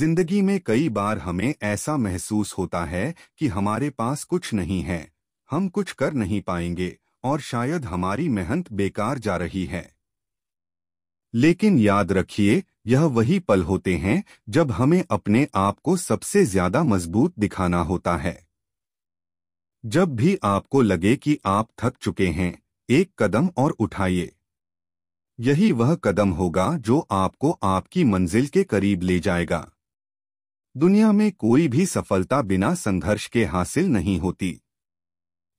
जिंदगी में कई बार हमें ऐसा महसूस होता है कि हमारे पास कुछ नहीं है हम कुछ कर नहीं पाएंगे और शायद हमारी मेहनत बेकार जा रही है लेकिन याद रखिए यह वही पल होते हैं जब हमें अपने आप को सबसे ज्यादा मजबूत दिखाना होता है जब भी आपको लगे कि आप थक चुके हैं एक कदम और उठाइए यही वह कदम होगा जो आपको आपकी मंजिल के करीब ले जाएगा दुनिया में कोई भी सफलता बिना संघर्ष के हासिल नहीं होती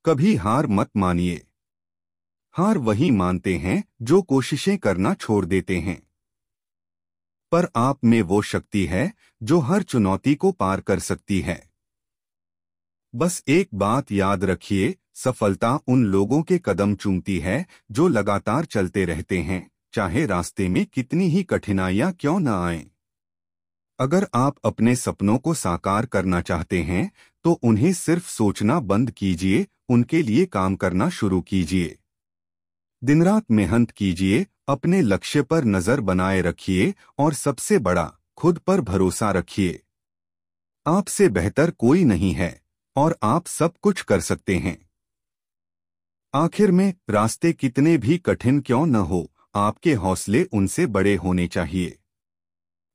कभी हार मत मानिए हार वही मानते हैं जो कोशिशें करना छोड़ देते हैं पर आप में वो शक्ति है जो हर चुनौती को पार कर सकती है बस एक बात याद रखिए सफलता उन लोगों के कदम चूमती है जो लगातार चलते रहते हैं चाहे रास्ते में कितनी ही कठिनाइयां क्यों न आएं। अगर आप अपने सपनों को साकार करना चाहते हैं तो उन्हें सिर्फ सोचना बंद कीजिए उनके लिए काम करना शुरू कीजिए दिन रात मेहनत कीजिए अपने लक्ष्य पर नजर बनाए रखिए और सबसे बड़ा खुद पर भरोसा रखिए आपसे बेहतर कोई नहीं है और आप सब कुछ कर सकते हैं आखिर में रास्ते कितने भी कठिन क्यों न हो आपके हौसले उनसे बड़े होने चाहिए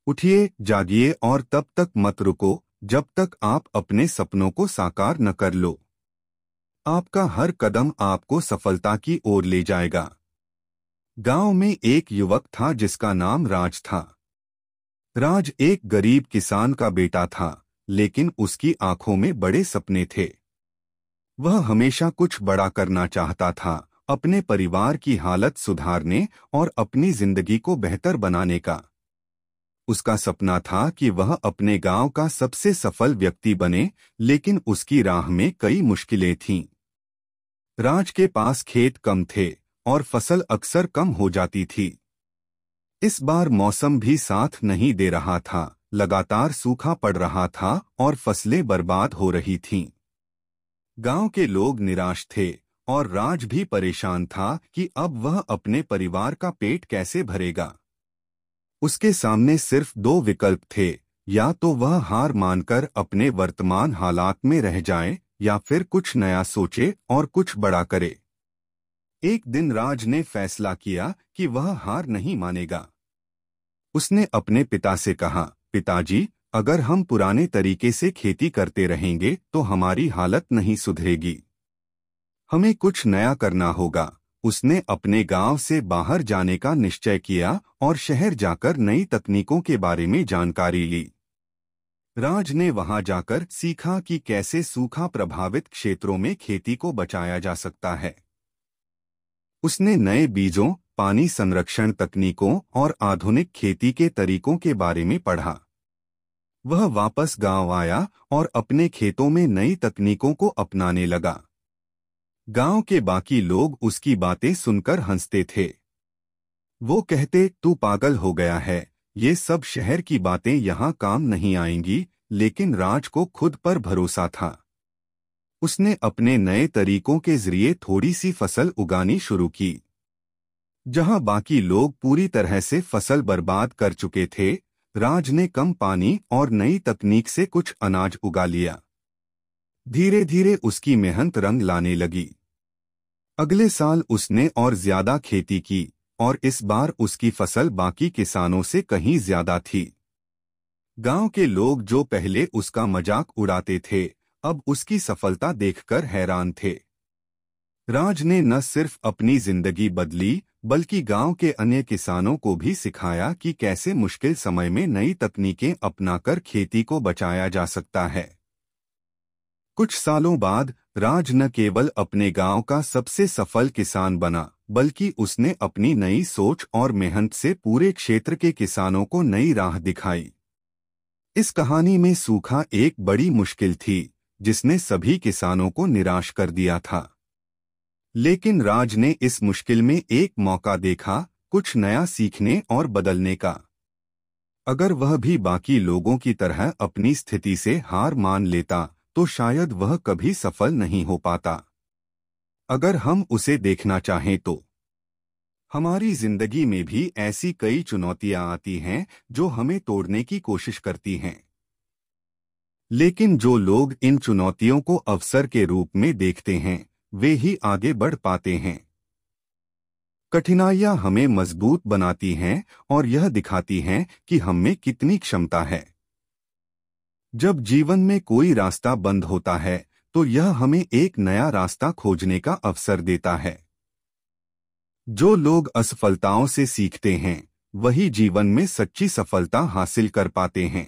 उठिए जागिए और तब तक मत रुको जब तक आप अपने सपनों को साकार न कर लो आपका हर कदम आपको सफलता की ओर ले जाएगा गांव में एक युवक था जिसका नाम राज था राज एक गरीब किसान का बेटा था लेकिन उसकी आंखों में बड़े सपने थे वह हमेशा कुछ बड़ा करना चाहता था अपने परिवार की हालत सुधारने और अपनी जिंदगी को बेहतर बनाने का उसका सपना था कि वह अपने गांव का सबसे सफल व्यक्ति बने लेकिन उसकी राह में कई मुश्किलें थीं राज के पास खेत कम थे और फसल अक्सर कम हो जाती थी इस बार मौसम भी साथ नहीं दे रहा था लगातार सूखा पड़ रहा था और फसलें बर्बाद हो रही थीं गांव के लोग निराश थे और राज भी परेशान था कि अब वह अपने परिवार का पेट कैसे भरेगा उसके सामने सिर्फ दो विकल्प थे या तो वह हार मानकर अपने वर्तमान हालात में रह जाए या फिर कुछ नया सोचे और कुछ बड़ा करे एक दिन राज ने फैसला किया कि वह हार नहीं मानेगा उसने अपने पिता से कहा पिताजी अगर हम पुराने तरीके से खेती करते रहेंगे तो हमारी हालत नहीं सुधरेगी हमें कुछ नया करना होगा उसने अपने गांव से बाहर जाने का निश्चय किया और शहर जाकर नई तकनीकों के बारे में जानकारी ली राज ने वहां जाकर सीखा कि कैसे सूखा प्रभावित क्षेत्रों में खेती को बचाया जा सकता है उसने नए बीजों पानी संरक्षण तकनीकों और आधुनिक खेती के तरीकों के बारे में पढ़ा वह वापस गांव आया और अपने खेतों में नई तकनीकों को अपनाने लगा गांव के बाकी लोग उसकी बातें सुनकर हंसते थे वो कहते तू पागल हो गया है ये सब शहर की बातें यहाँ काम नहीं आएंगी लेकिन राज को खुद पर भरोसा था उसने अपने नए तरीकों के जरिए थोड़ी सी फसल उगानी शुरू की जहां बाकी लोग पूरी तरह से फसल बर्बाद कर चुके थे राज ने कम पानी और नई तकनीक से कुछ अनाज उगा लिया धीरे धीरे उसकी मेहनत रंग लाने लगी अगले साल उसने और ज्यादा खेती की और इस बार उसकी फसल बाकी किसानों से कहीं ज्यादा थी गांव के लोग जो पहले उसका मजाक उड़ाते थे अब उसकी सफलता देखकर हैरान थे राज ने न सिर्फ अपनी जिंदगी बदली बल्कि गांव के अन्य किसानों को भी सिखाया कि कैसे मुश्किल समय में नई तकनीकें अपनाकर खेती को बचाया जा सकता है कुछ सालों बाद राज न केवल अपने गांव का सबसे सफल किसान बना बल्कि उसने अपनी नई सोच और मेहनत से पूरे क्षेत्र के किसानों को नई राह दिखाई इस कहानी में सूखा एक बड़ी मुश्किल थी जिसने सभी किसानों को निराश कर दिया था लेकिन राज ने इस मुश्किल में एक मौका देखा कुछ नया सीखने और बदलने का अगर वह भी बाकी लोगों की तरह अपनी स्थिति से हार मान लेता तो शायद वह कभी सफल नहीं हो पाता अगर हम उसे देखना चाहें तो हमारी जिंदगी में भी ऐसी कई चुनौतियां आती हैं जो हमें तोड़ने की कोशिश करती हैं लेकिन जो लोग इन चुनौतियों को अवसर के रूप में देखते हैं वे ही आगे बढ़ पाते हैं कठिनाइयां हमें मजबूत बनाती हैं और यह दिखाती हैं कि हम में कितनी क्षमता है जब जीवन में कोई रास्ता बंद होता है तो यह हमें एक नया रास्ता खोजने का अवसर देता है जो लोग असफलताओं से सीखते हैं वही जीवन में सच्ची सफलता हासिल कर पाते हैं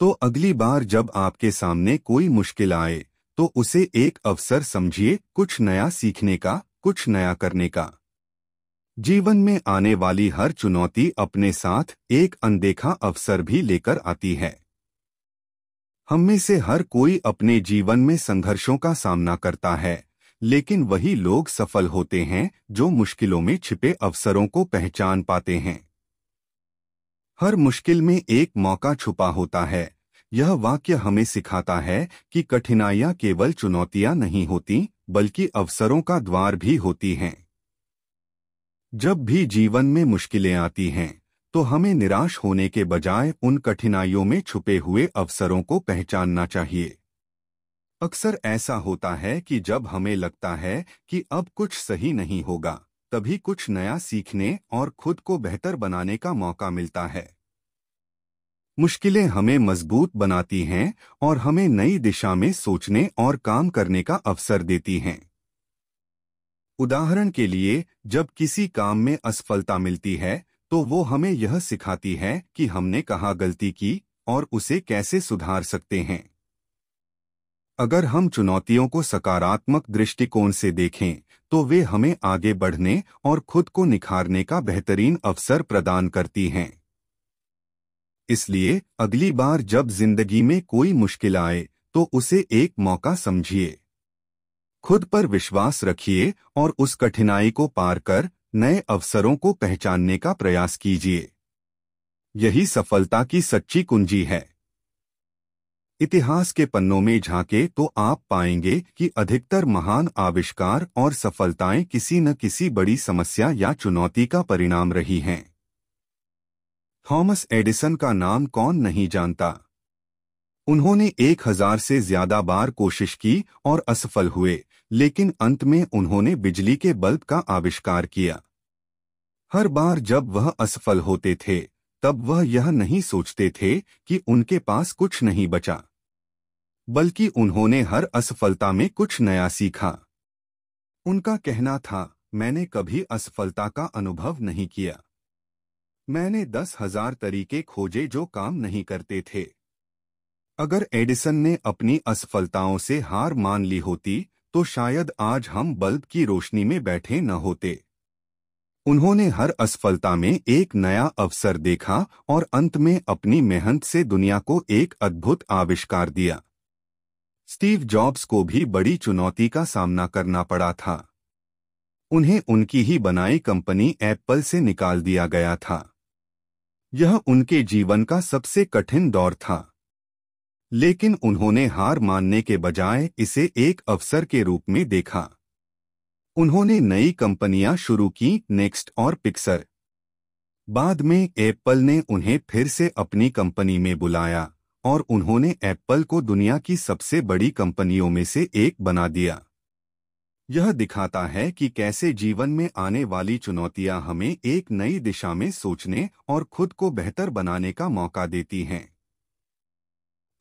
तो अगली बार जब आपके सामने कोई मुश्किल आए तो उसे एक अवसर समझिए कुछ नया सीखने का कुछ नया करने का जीवन में आने वाली हर चुनौती अपने साथ एक अनदेखा अवसर भी लेकर आती है हम में से हर कोई अपने जीवन में संघर्षों का सामना करता है लेकिन वही लोग सफल होते हैं जो मुश्किलों में छिपे अवसरों को पहचान पाते हैं हर मुश्किल में एक मौका छुपा होता है यह वाक्य हमें सिखाता है कि कठिनाइयां केवल चुनौतियां नहीं होती बल्कि अवसरों का द्वार भी होती हैं जब भी जीवन में मुश्किलें आती हैं तो हमें निराश होने के बजाय उन कठिनाइयों में छुपे हुए अवसरों को पहचानना चाहिए अक्सर ऐसा होता है कि जब हमें लगता है कि अब कुछ सही नहीं होगा तभी कुछ नया सीखने और खुद को बेहतर बनाने का मौका मिलता है मुश्किलें हमें मजबूत बनाती हैं और हमें नई दिशा में सोचने और काम करने का अवसर देती हैं उदाहरण के लिए जब किसी काम में असफलता मिलती है तो वो हमें यह सिखाती है कि हमने कहा गलती की और उसे कैसे सुधार सकते हैं अगर हम चुनौतियों को सकारात्मक दृष्टिकोण से देखें तो वे हमें आगे बढ़ने और खुद को निखारने का बेहतरीन अवसर प्रदान करती हैं इसलिए अगली बार जब जिंदगी में कोई मुश्किल आए तो उसे एक मौका समझिए खुद पर विश्वास रखिए और उस कठिनाई को पार कर नए अवसरों को पहचानने का प्रयास कीजिए यही सफलता की सच्ची कुंजी है इतिहास के पन्नों में झांके तो आप पाएंगे कि अधिकतर महान आविष्कार और सफलताएं किसी न किसी बड़ी समस्या या चुनौती का परिणाम रही हैं थॉमस एडिसन का नाम कौन नहीं जानता उन्होंने एक हजार से ज्यादा बार कोशिश की और असफल हुए लेकिन अंत में उन्होंने बिजली के बल्ब का आविष्कार किया हर बार जब वह असफल होते थे तब वह यह नहीं सोचते थे कि उनके पास कुछ नहीं बचा बल्कि उन्होंने हर असफलता में कुछ नया सीखा उनका कहना था मैंने कभी असफलता का अनुभव नहीं किया मैंने दस हजार तरीके खोजे जो काम नहीं करते थे अगर एडिसन ने अपनी असफलताओं से हार मान ली होती तो शायद आज हम बल्ब की रोशनी में बैठे न होते उन्होंने हर असफलता में एक नया अवसर देखा और अंत में अपनी मेहनत से दुनिया को एक अद्भुत आविष्कार दिया स्टीव जॉब्स को भी बड़ी चुनौती का सामना करना पड़ा था उन्हें उनकी ही बनाई कंपनी एप्पल से निकाल दिया गया था यह उनके जीवन का सबसे कठिन दौर था लेकिन उन्होंने हार मानने के बजाय इसे एक अवसर के रूप में देखा उन्होंने नई कंपनियां शुरू की नेक्स्ट और पिक्सर बाद में एप्पल ने उन्हें फिर से अपनी कंपनी में बुलाया और उन्होंने एप्पल को दुनिया की सबसे बड़ी कंपनियों में से एक बना दिया यह दिखाता है कि कैसे जीवन में आने वाली चुनौतियां हमें एक नई दिशा में सोचने और खुद को बेहतर बनाने का मौका देती हैं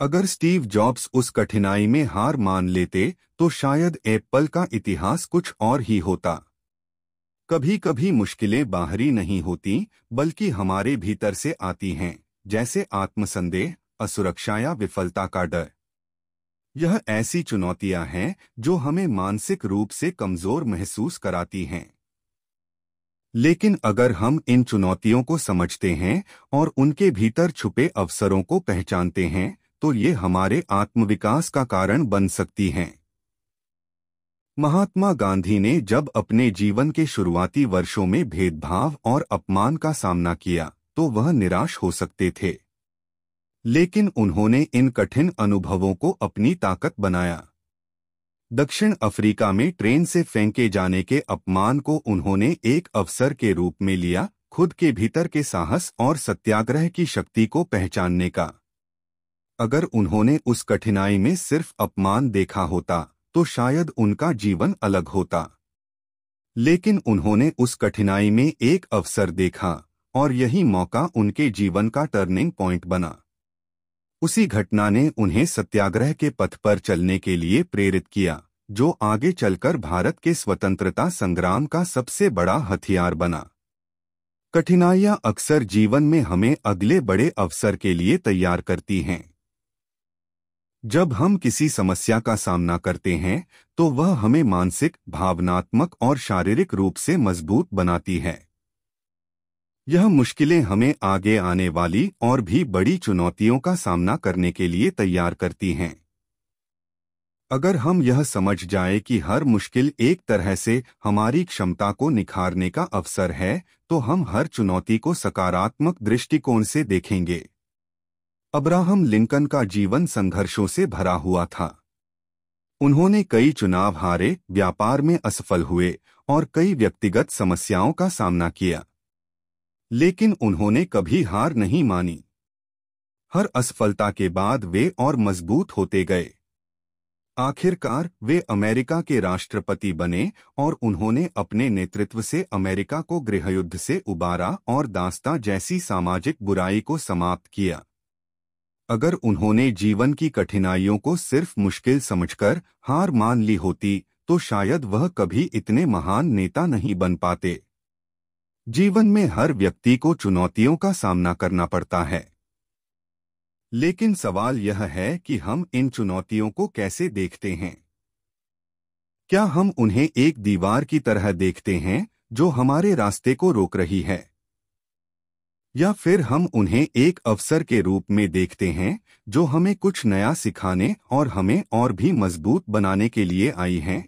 अगर स्टीव जॉब्स उस कठिनाई में हार मान लेते तो शायद एप्पल का इतिहास कुछ और ही होता कभी कभी मुश्किलें बाहरी नहीं होती बल्कि हमारे भीतर से आती हैं जैसे आत्मसंदेह असुरक्षा या विफलता का डर यह ऐसी चुनौतियां हैं जो हमें मानसिक रूप से कमजोर महसूस कराती हैं लेकिन अगर हम इन चुनौतियों को समझते हैं और उनके भीतर छुपे अवसरों को पहचानते हैं तो ये हमारे आत्मविकास का कारण बन सकती हैं महात्मा गांधी ने जब अपने जीवन के शुरुआती वर्षों में भेदभाव और अपमान का सामना किया तो वह निराश हो सकते थे लेकिन उन्होंने इन कठिन अनुभवों को अपनी ताकत बनाया दक्षिण अफ्रीका में ट्रेन से फेंके जाने के अपमान को उन्होंने एक अवसर के रूप में लिया खुद के भीतर के साहस और सत्याग्रह की शक्ति को पहचानने का अगर उन्होंने उस कठिनाई में सिर्फ अपमान देखा होता तो शायद उनका जीवन अलग होता लेकिन उन्होंने उस कठिनाई में एक अवसर देखा और यही मौका उनके जीवन का टर्निंग पॉइंट बना उसी घटना ने उन्हें सत्याग्रह के पथ पर चलने के लिए प्रेरित किया जो आगे चलकर भारत के स्वतंत्रता संग्राम का सबसे बड़ा हथियार बना कठिनाइयां अक्सर जीवन में हमें अगले बड़े अवसर के लिए तैयार करती हैं जब हम किसी समस्या का सामना करते हैं तो वह हमें मानसिक भावनात्मक और शारीरिक रूप से मजबूत बनाती है यह मुश्किलें हमें आगे आने वाली और भी बड़ी चुनौतियों का सामना करने के लिए तैयार करती हैं अगर हम यह समझ जाए कि हर मुश्किल एक तरह से हमारी क्षमता को निखारने का अवसर है तो हम हर चुनौती को सकारात्मक दृष्टिकोण से देखेंगे अब्राहम लिंकन का जीवन संघर्षों से भरा हुआ था उन्होंने कई चुनाव हारे व्यापार में असफल हुए और कई व्यक्तिगत समस्याओं का सामना किया लेकिन उन्होंने कभी हार नहीं मानी हर असफलता के बाद वे और मजबूत होते गए आखिरकार वे अमेरिका के राष्ट्रपति बने और उन्होंने अपने नेतृत्व से अमेरिका को गृहयुद्ध से उबारा और दास्ता जैसी सामाजिक बुराई को समाप्त किया अगर उन्होंने जीवन की कठिनाइयों को सिर्फ मुश्किल समझकर हार मान ली होती तो शायद वह कभी इतने महान नेता नहीं बन पाते जीवन में हर व्यक्ति को चुनौतियों का सामना करना पड़ता है लेकिन सवाल यह है कि हम इन चुनौतियों को कैसे देखते हैं क्या हम उन्हें एक दीवार की तरह देखते हैं जो हमारे रास्ते को रोक रही है या फिर हम उन्हें एक अवसर के रूप में देखते हैं जो हमें कुछ नया सिखाने और हमें और भी मजबूत बनाने के लिए आई हैं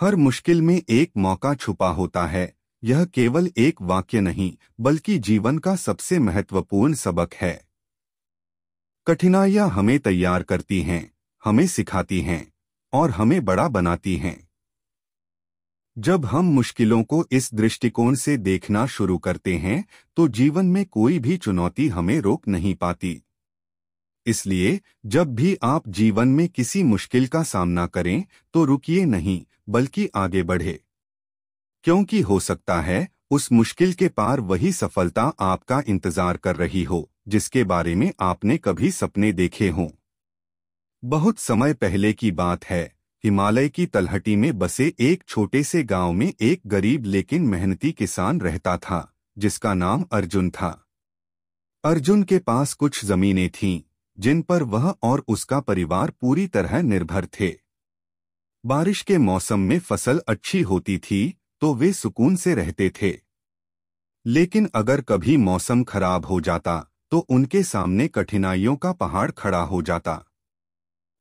हर मुश्किल में एक मौका छुपा होता है यह केवल एक वाक्य नहीं बल्कि जीवन का सबसे महत्वपूर्ण सबक है कठिनाइयां हमें तैयार करती हैं हमें सिखाती हैं और हमें बड़ा बनाती हैं जब हम मुश्किलों को इस दृष्टिकोण से देखना शुरू करते हैं तो जीवन में कोई भी चुनौती हमें रोक नहीं पाती इसलिए जब भी आप जीवन में किसी मुश्किल का सामना करें तो रुकिए नहीं बल्कि आगे बढ़े क्योंकि हो सकता है उस मुश्किल के पार वही सफलता आपका इंतजार कर रही हो जिसके बारे में आपने कभी सपने देखे हों बहुत समय पहले की बात है हिमालय की तलहटी में बसे एक छोटे से गांव में एक गरीब लेकिन मेहनती किसान रहता था जिसका नाम अर्जुन था अर्जुन के पास कुछ जमीनें थीं जिन पर वह और उसका परिवार पूरी तरह निर्भर थे बारिश के मौसम में फसल अच्छी होती थी तो वे सुकून से रहते थे लेकिन अगर कभी मौसम खराब हो जाता तो उनके सामने कठिनाइयों का पहाड़ खड़ा हो जाता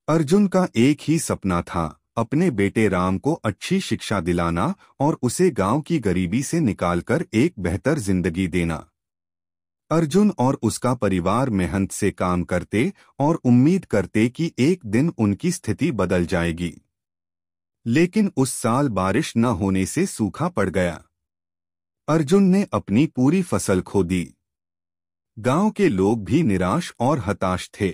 अर्जुन का एक ही सपना था अपने बेटे राम को अच्छी शिक्षा दिलाना और उसे गांव की गरीबी से निकालकर एक बेहतर जिंदगी देना अर्जुन और उसका परिवार मेहनत से काम करते और उम्मीद करते कि एक दिन उनकी स्थिति बदल जाएगी लेकिन उस साल बारिश न होने से सूखा पड़ गया अर्जुन ने अपनी पूरी फसल खो दी गांव के लोग भी निराश और हताश थे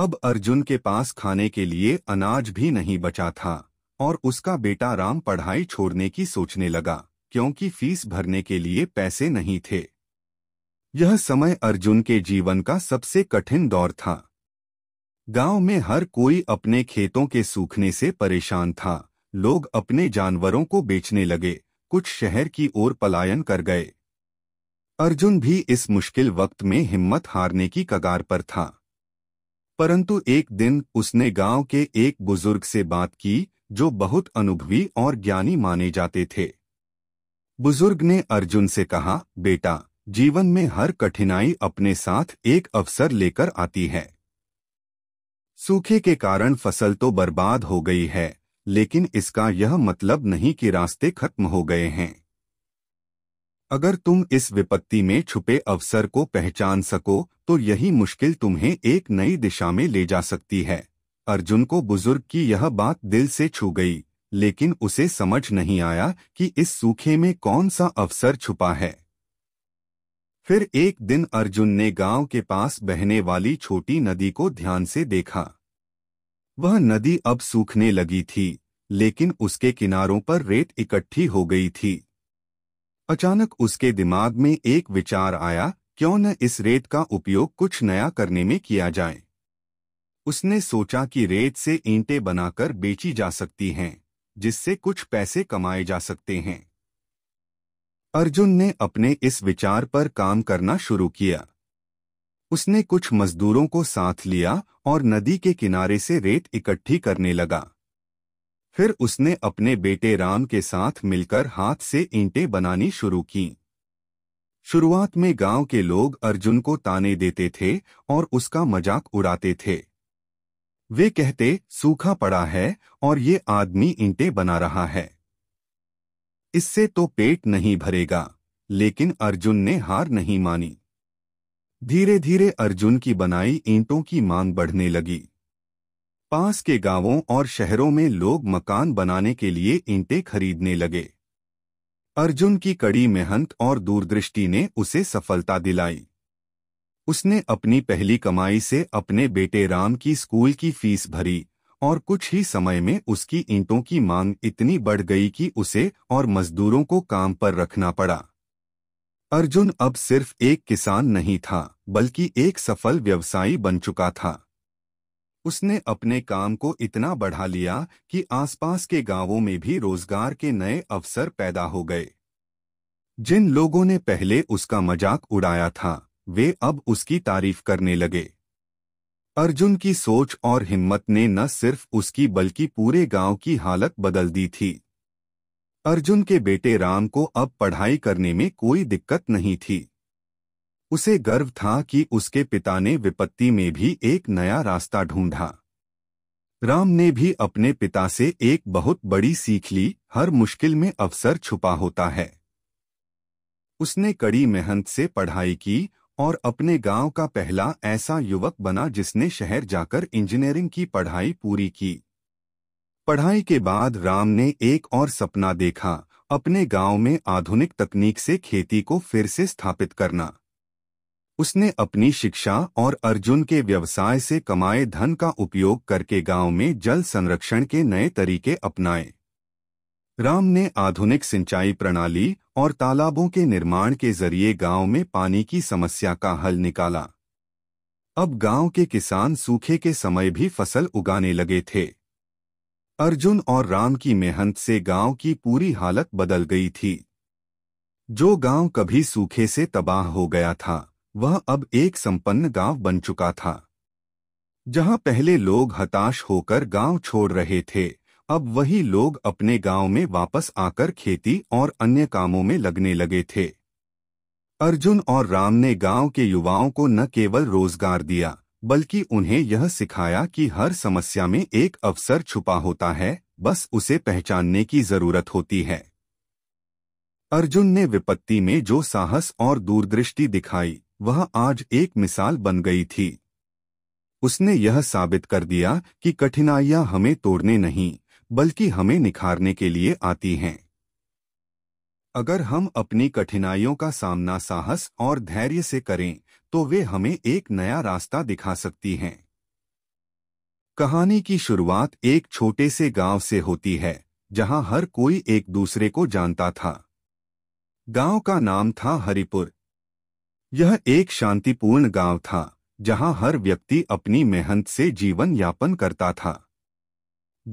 अब अर्जुन के पास खाने के लिए अनाज भी नहीं बचा था और उसका बेटा राम पढ़ाई छोड़ने की सोचने लगा क्योंकि फीस भरने के लिए पैसे नहीं थे यह समय अर्जुन के जीवन का सबसे कठिन दौर था गांव में हर कोई अपने खेतों के सूखने से परेशान था लोग अपने जानवरों को बेचने लगे कुछ शहर की ओर पलायन कर गए अर्जुन भी इस मुश्किल वक्त में हिम्मत हारने की कगार पर था परंतु एक दिन उसने गांव के एक बुजुर्ग से बात की जो बहुत अनुभवी और ज्ञानी माने जाते थे बुजुर्ग ने अर्जुन से कहा बेटा जीवन में हर कठिनाई अपने साथ एक अवसर लेकर आती है सूखे के कारण फसल तो बर्बाद हो गई है लेकिन इसका यह मतलब नहीं कि रास्ते खत्म हो गए हैं अगर तुम इस विपत्ति में छुपे अवसर को पहचान सको तो यही मुश्किल तुम्हें एक नई दिशा में ले जा सकती है अर्जुन को बुजुर्ग की यह बात दिल से छू गई लेकिन उसे समझ नहीं आया कि इस सूखे में कौन सा अवसर छुपा है फिर एक दिन अर्जुन ने गांव के पास बहने वाली छोटी नदी को ध्यान से देखा वह नदी अब सूखने लगी थी लेकिन उसके किनारों पर रेत इकट्ठी हो गई थी अचानक उसके दिमाग में एक विचार आया क्यों न इस रेत का उपयोग कुछ नया करने में किया जाए उसने सोचा कि रेत से ईंटे बनाकर बेची जा सकती हैं जिससे कुछ पैसे कमाए जा सकते हैं अर्जुन ने अपने इस विचार पर काम करना शुरू किया उसने कुछ मजदूरों को साथ लिया और नदी के किनारे से रेत इकट्ठी करने लगा फिर उसने अपने बेटे राम के साथ मिलकर हाथ से ईंटें बनानी शुरू की शुरुआत में गांव के लोग अर्जुन को ताने देते थे और उसका मजाक उड़ाते थे वे कहते सूखा पड़ा है और ये आदमी ईंटें बना रहा है इससे तो पेट नहीं भरेगा लेकिन अर्जुन ने हार नहीं मानी धीरे धीरे अर्जुन की बनाई ईंटों की मांग बढ़ने लगी पास के गांवों और शहरों में लोग मकान बनाने के लिए ईंटें खरीदने लगे अर्जुन की कड़ी मेहनत और दूरदृष्टि ने उसे सफलता दिलाई उसने अपनी पहली कमाई से अपने बेटे राम की स्कूल की फीस भरी और कुछ ही समय में उसकी ईंटों की मांग इतनी बढ़ गई कि उसे और मजदूरों को काम पर रखना पड़ा अर्जुन अब सिर्फ एक किसान नहीं था बल्कि एक सफल व्यवसायी बन चुका था उसने अपने काम को इतना बढ़ा लिया कि आसपास के गांवों में भी रोजगार के नए अवसर पैदा हो गए जिन लोगों ने पहले उसका मजाक उड़ाया था वे अब उसकी तारीफ करने लगे अर्जुन की सोच और हिम्मत ने न सिर्फ उसकी बल्कि पूरे गांव की हालत बदल दी थी अर्जुन के बेटे राम को अब पढ़ाई करने में कोई दिक्कत नहीं थी उसे गर्व था कि उसके पिता ने विपत्ति में भी एक नया रास्ता ढूंढा राम ने भी अपने पिता से एक बहुत बड़ी सीख ली हर मुश्किल में अवसर छुपा होता है उसने कड़ी मेहनत से पढ़ाई की और अपने गांव का पहला ऐसा युवक बना जिसने शहर जाकर इंजीनियरिंग की पढ़ाई पूरी की पढ़ाई के बाद राम ने एक और सपना देखा अपने गांव में आधुनिक तकनीक से खेती को फिर से स्थापित करना उसने अपनी शिक्षा और अर्जुन के व्यवसाय से कमाए धन का उपयोग करके गांव में जल संरक्षण के नए तरीके अपनाए राम ने आधुनिक सिंचाई प्रणाली और तालाबों के निर्माण के जरिए गांव में पानी की समस्या का हल निकाला अब गांव के किसान सूखे के समय भी फसल उगाने लगे थे अर्जुन और राम की मेहनत से गांव की पूरी हालत बदल गई थी जो गांव कभी सूखे से तबाह हो गया था वह अब एक संपन्न गांव बन चुका था जहां पहले लोग हताश होकर गांव छोड़ रहे थे अब वही लोग अपने गांव में वापस आकर खेती और अन्य कामों में लगने लगे थे अर्जुन और राम ने गांव के युवाओं को न केवल रोजगार दिया बल्कि उन्हें यह सिखाया कि हर समस्या में एक अवसर छुपा होता है बस उसे पहचानने की जरूरत होती है अर्जुन ने विपत्ति में जो साहस और दूरदृष्टि दिखाई वह आज एक मिसाल बन गई थी उसने यह साबित कर दिया कि कठिनाइयां हमें तोड़ने नहीं बल्कि हमें निखारने के लिए आती हैं अगर हम अपनी कठिनाइयों का सामना साहस और धैर्य से करें तो वे हमें एक नया रास्ता दिखा सकती हैं कहानी की शुरुआत एक छोटे से गांव से होती है जहां हर कोई एक दूसरे को जानता था गांव का नाम था हरिपुर यह एक शांतिपूर्ण गांव था जहां हर व्यक्ति अपनी मेहनत से जीवन यापन करता था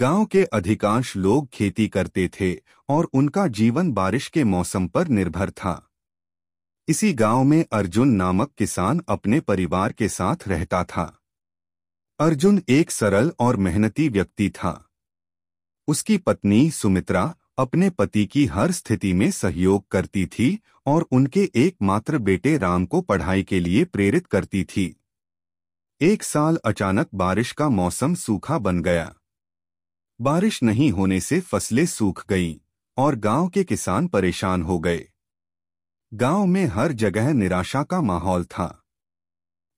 गांव के अधिकांश लोग खेती करते थे और उनका जीवन बारिश के मौसम पर निर्भर था इसी गांव में अर्जुन नामक किसान अपने परिवार के साथ रहता था अर्जुन एक सरल और मेहनती व्यक्ति था उसकी पत्नी सुमित्रा अपने पति की हर स्थिति में सहयोग करती थी और उनके एकमात्र बेटे राम को पढ़ाई के लिए प्रेरित करती थी एक साल अचानक बारिश का मौसम सूखा बन गया बारिश नहीं होने से फसलें सूख गईं और गांव के किसान परेशान हो गए गांव में हर जगह निराशा का माहौल था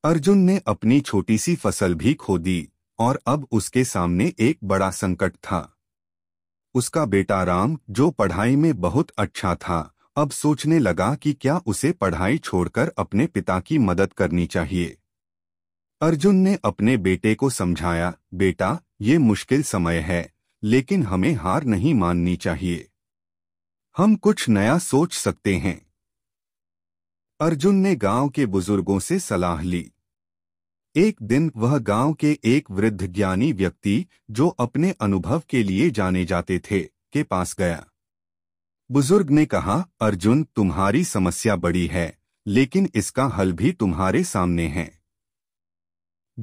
अर्जुन ने अपनी छोटी सी फसल भी खो दी और अब उसके सामने एक बड़ा संकट था उसका बेटा राम जो पढ़ाई में बहुत अच्छा था अब सोचने लगा कि क्या उसे पढ़ाई छोड़कर अपने पिता की मदद करनी चाहिए अर्जुन ने अपने बेटे को समझाया बेटा ये मुश्किल समय है लेकिन हमें हार नहीं माननी चाहिए हम कुछ नया सोच सकते हैं अर्जुन ने गांव के बुजुर्गों से सलाह ली एक दिन वह गांव के एक वृद्ध ज्ञानी व्यक्ति जो अपने अनुभव के लिए जाने जाते थे के पास गया बुजुर्ग ने कहा अर्जुन तुम्हारी समस्या बड़ी है लेकिन इसका हल भी तुम्हारे सामने है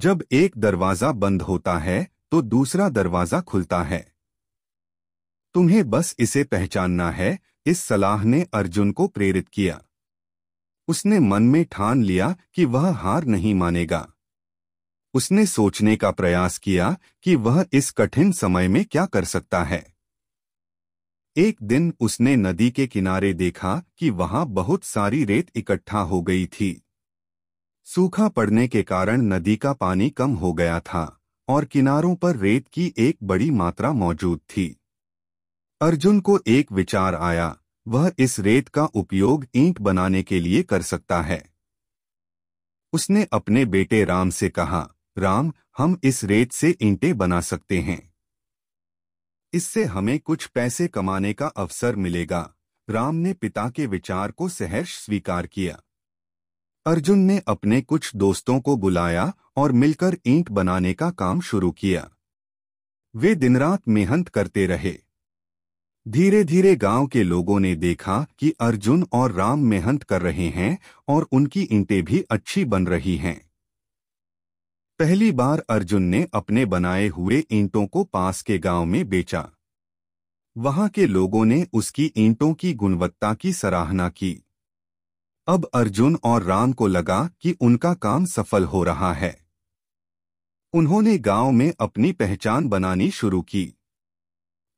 जब एक दरवाजा बंद होता है तो दूसरा दरवाजा खुलता है तुम्हें बस इसे पहचानना है इस सलाह ने अर्जुन को प्रेरित किया उसने मन में ठान लिया कि वह हार नहीं मानेगा उसने सोचने का प्रयास किया कि वह इस कठिन समय में क्या कर सकता है एक दिन उसने नदी के किनारे देखा कि वहां बहुत सारी रेत इकट्ठा हो गई थी सूखा पड़ने के कारण नदी का पानी कम हो गया था और किनारों पर रेत की एक बड़ी मात्रा मौजूद थी अर्जुन को एक विचार आया वह इस रेत का उपयोग ईंट बनाने के लिए कर सकता है उसने अपने बेटे राम से कहा राम हम इस रेत से ईंटें बना सकते हैं इससे हमें कुछ पैसे कमाने का अवसर मिलेगा राम ने पिता के विचार को सहर्ष स्वीकार किया अर्जुन ने अपने कुछ दोस्तों को बुलाया और मिलकर ईंट बनाने का काम शुरू किया वे दिन रात मेहनत करते रहे धीरे धीरे गांव के लोगों ने देखा कि अर्जुन और राम मेहनत कर रहे हैं और उनकी ईंटें भी अच्छी बन रही हैं पहली बार अर्जुन ने अपने बनाए हुए ईंटों को पास के गांव में बेचा वहां के लोगों ने उसकी ईंटों की गुणवत्ता की सराहना की अब अर्जुन और राम को लगा कि उनका काम सफल हो रहा है उन्होंने गांव में अपनी पहचान बनानी शुरू की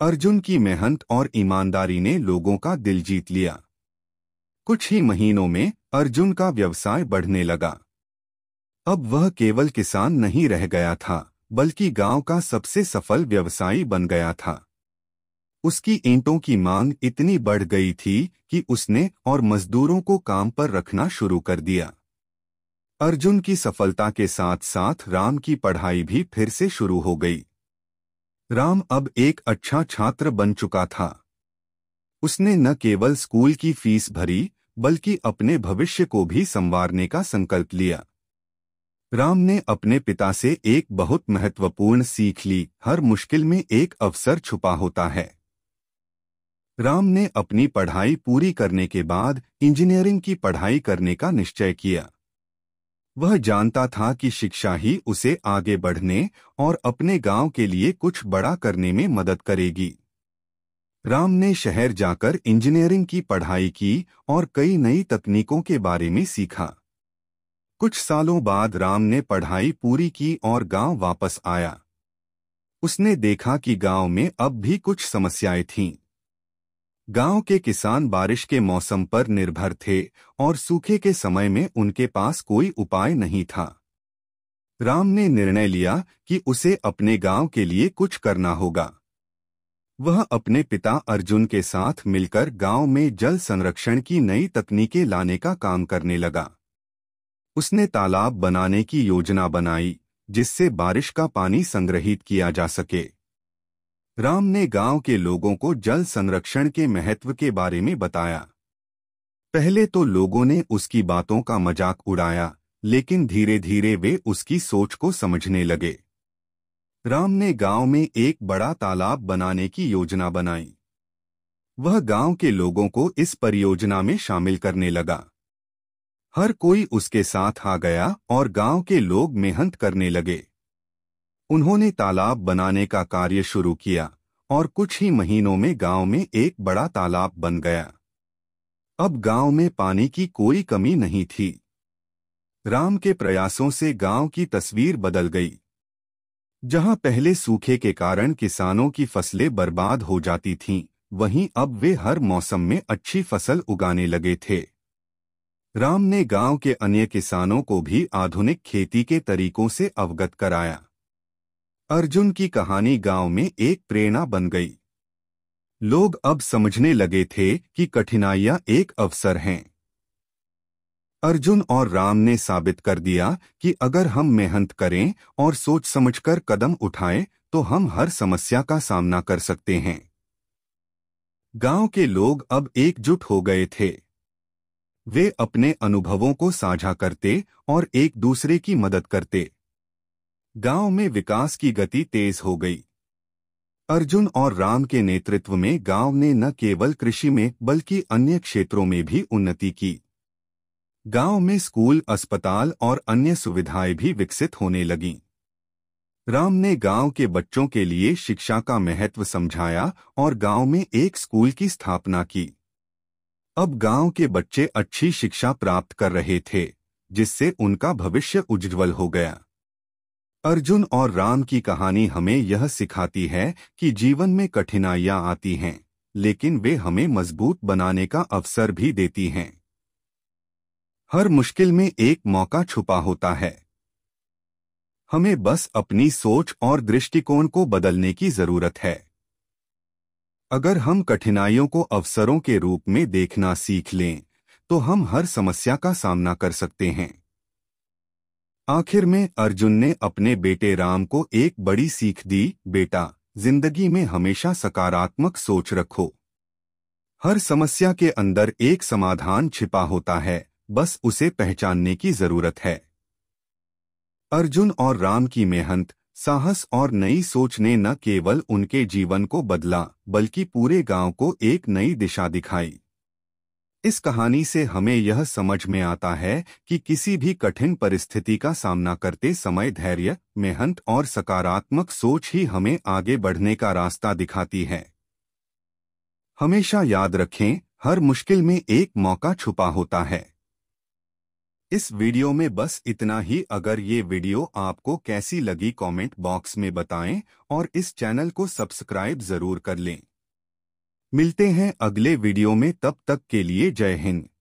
अर्जुन की मेहनत और ईमानदारी ने लोगों का दिल जीत लिया कुछ ही महीनों में अर्जुन का व्यवसाय बढ़ने लगा अब वह केवल किसान नहीं रह गया था बल्कि गांव का सबसे सफल व्यवसायी बन गया था उसकी ईंटों की मांग इतनी बढ़ गई थी कि उसने और मजदूरों को काम पर रखना शुरू कर दिया अर्जुन की सफलता के साथ साथ राम की पढ़ाई भी फिर से शुरू हो गई राम अब एक अच्छा छात्र बन चुका था उसने न केवल स्कूल की फीस भरी बल्कि अपने भविष्य को भी संवारने का संकल्प लिया राम ने अपने पिता से एक बहुत महत्वपूर्ण सीख ली हर मुश्किल में एक अवसर छुपा होता है राम ने अपनी पढ़ाई पूरी करने के बाद इंजीनियरिंग की पढ़ाई करने का निश्चय किया वह जानता था कि शिक्षा ही उसे आगे बढ़ने और अपने गांव के लिए कुछ बड़ा करने में मदद करेगी राम ने शहर जाकर इंजीनियरिंग की पढ़ाई की और कई नई तकनीकों के बारे में सीखा कुछ सालों बाद राम ने पढ़ाई पूरी की और गांव वापस आया उसने देखा कि गांव में अब भी कुछ समस्याएं थीं गांव के किसान बारिश के मौसम पर निर्भर थे और सूखे के समय में उनके पास कोई उपाय नहीं था राम ने निर्णय लिया कि उसे अपने गांव के लिए कुछ करना होगा वह अपने पिता अर्जुन के साथ मिलकर गांव में जल संरक्षण की नई तकनीकें लाने का काम करने लगा उसने तालाब बनाने की योजना बनाई जिससे बारिश का पानी संग्रहित किया जा सके राम ने गांव के लोगों को जल संरक्षण के महत्व के बारे में बताया पहले तो लोगों ने उसकी बातों का मजाक उड़ाया लेकिन धीरे धीरे वे उसकी सोच को समझने लगे राम ने गांव में एक बड़ा तालाब बनाने की योजना बनाई वह गांव के लोगों को इस परियोजना में शामिल करने लगा हर कोई उसके साथ आ गया और गांव के लोग मेहनत करने लगे उन्होंने तालाब बनाने का कार्य शुरू किया और कुछ ही महीनों में गांव में एक बड़ा तालाब बन गया अब गांव में पानी की कोई कमी नहीं थी राम के प्रयासों से गांव की तस्वीर बदल गई जहां पहले सूखे के कारण किसानों की फसलें बर्बाद हो जाती थीं, वहीं अब वे हर मौसम में अच्छी फसल उगाने लगे थे राम ने गांव के अन्य किसानों को भी आधुनिक खेती के तरीकों से अवगत कराया अर्जुन की कहानी गांव में एक प्रेरणा बन गई लोग अब समझने लगे थे कि कठिनाइयां एक अवसर हैं अर्जुन और राम ने साबित कर दिया कि अगर हम मेहनत करें और सोच समझकर कदम उठाएं तो हम हर समस्या का सामना कर सकते हैं गांव के लोग अब एकजुट हो गए थे वे अपने अनुभवों को साझा करते और एक दूसरे की मदद करते गांव में विकास की गति तेज हो गई अर्जुन और राम के नेतृत्व में गांव ने न केवल कृषि में बल्कि अन्य क्षेत्रों में भी उन्नति की गांव में स्कूल अस्पताल और अन्य सुविधाएं भी विकसित होने लगीं राम ने गांव के बच्चों के लिए शिक्षा का महत्व समझाया और गांव में एक स्कूल की स्थापना की अब गांव के बच्चे अच्छी शिक्षा प्राप्त कर रहे थे जिससे उनका भविष्य उज्ज्वल हो गया अर्जुन और राम की कहानी हमें यह सिखाती है कि जीवन में कठिनाइयां आती हैं लेकिन वे हमें मजबूत बनाने का अवसर भी देती हैं हर मुश्किल में एक मौका छुपा होता है हमें बस अपनी सोच और दृष्टिकोण को बदलने की जरूरत है अगर हम कठिनाइयों को अवसरों के रूप में देखना सीख लें तो हम हर समस्या का सामना कर सकते हैं आखिर में अर्जुन ने अपने बेटे राम को एक बड़ी सीख दी बेटा जिंदगी में हमेशा सकारात्मक सोच रखो हर समस्या के अंदर एक समाधान छिपा होता है बस उसे पहचानने की जरूरत है अर्जुन और राम की मेहनत साहस और नई सोच ने न केवल उनके जीवन को बदला बल्कि पूरे गांव को एक नई दिशा दिखाई इस कहानी से हमें यह समझ में आता है कि किसी भी कठिन परिस्थिति का सामना करते समय धैर्य मेहनत और सकारात्मक सोच ही हमें आगे बढ़ने का रास्ता दिखाती है हमेशा याद रखें हर मुश्किल में एक मौका छुपा होता है इस वीडियो में बस इतना ही अगर ये वीडियो आपको कैसी लगी कमेंट बॉक्स में बताएं और इस चैनल को सब्सक्राइब जरूर कर लें मिलते हैं अगले वीडियो में तब तक के लिए जय हिंद